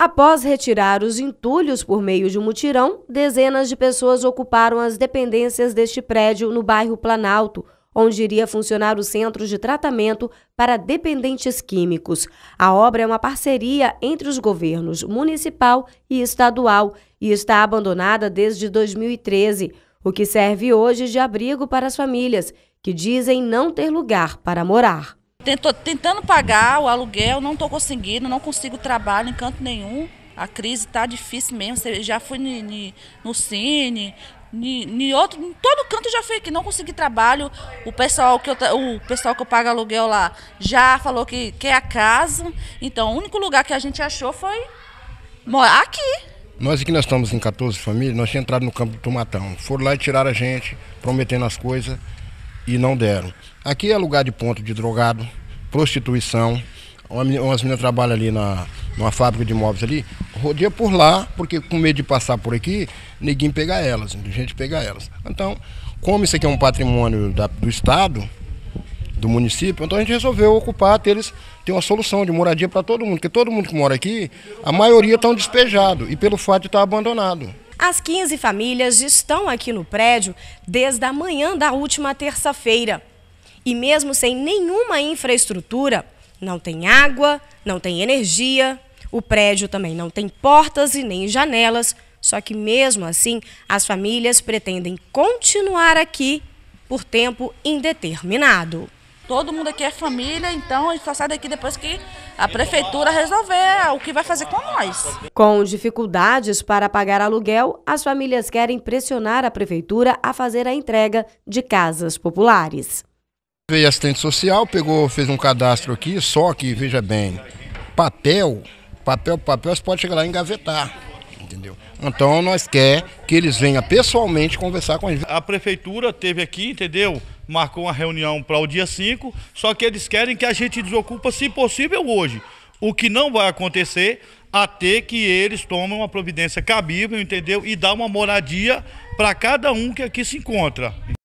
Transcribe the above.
Após retirar os entulhos por meio de um mutirão, dezenas de pessoas ocuparam as dependências deste prédio no bairro Planalto, onde iria funcionar o centro de tratamento para dependentes químicos. A obra é uma parceria entre os governos municipal e estadual e está abandonada desde 2013, o que serve hoje de abrigo para as famílias que dizem não ter lugar para morar. Tento, tentando pagar o aluguel, não estou conseguindo, não consigo trabalho em canto nenhum. A crise está difícil mesmo. Já fui ni, ni, no cine, ni, ni outro, em todo canto já fui aqui, não consegui trabalho. O pessoal que eu, o pessoal que eu pago aluguel lá já falou que quer a casa. Então, o único lugar que a gente achou foi morar aqui. Nós aqui nós estamos em 14 famílias, nós tínhamos entrado no campo do Tomatão. Foram lá e tiraram a gente, prometendo as coisas e não deram. Aqui é lugar de ponto de drogado, prostituição. Uma menina, umas meninas trabalham ali na, numa fábrica de móveis ali, rodeia por lá, porque com medo de passar por aqui, ninguém pega elas, gente pega elas. Então, como isso aqui é um patrimônio da, do Estado, do município, então a gente resolveu ocupar, ter eles ter uma solução de moradia para todo mundo, porque todo mundo que mora aqui, a maioria estão despejado e pelo fato de estar tá abandonado. As 15 famílias estão aqui no prédio desde a manhã da última terça-feira e mesmo sem nenhuma infraestrutura, não tem água, não tem energia, o prédio também não tem portas e nem janelas, só que mesmo assim as famílias pretendem continuar aqui por tempo indeterminado. Todo mundo aqui é família, então a gente só sai daqui depois que a prefeitura resolver o que vai fazer com nós. Com dificuldades para pagar aluguel, as famílias querem pressionar a prefeitura a fazer a entrega de casas populares. Veio assistente social, pegou, fez um cadastro aqui, só que, veja bem, papel, papel, papel, você pode chegar lá e engavetar, entendeu? Então nós quer que eles venham pessoalmente conversar com a gente. A prefeitura teve aqui, entendeu? Marcou uma reunião para o dia 5, só que eles querem que a gente desocupa, se possível, hoje. O que não vai acontecer até que eles tomem uma providência cabível, entendeu? E dar uma moradia para cada um que aqui se encontra.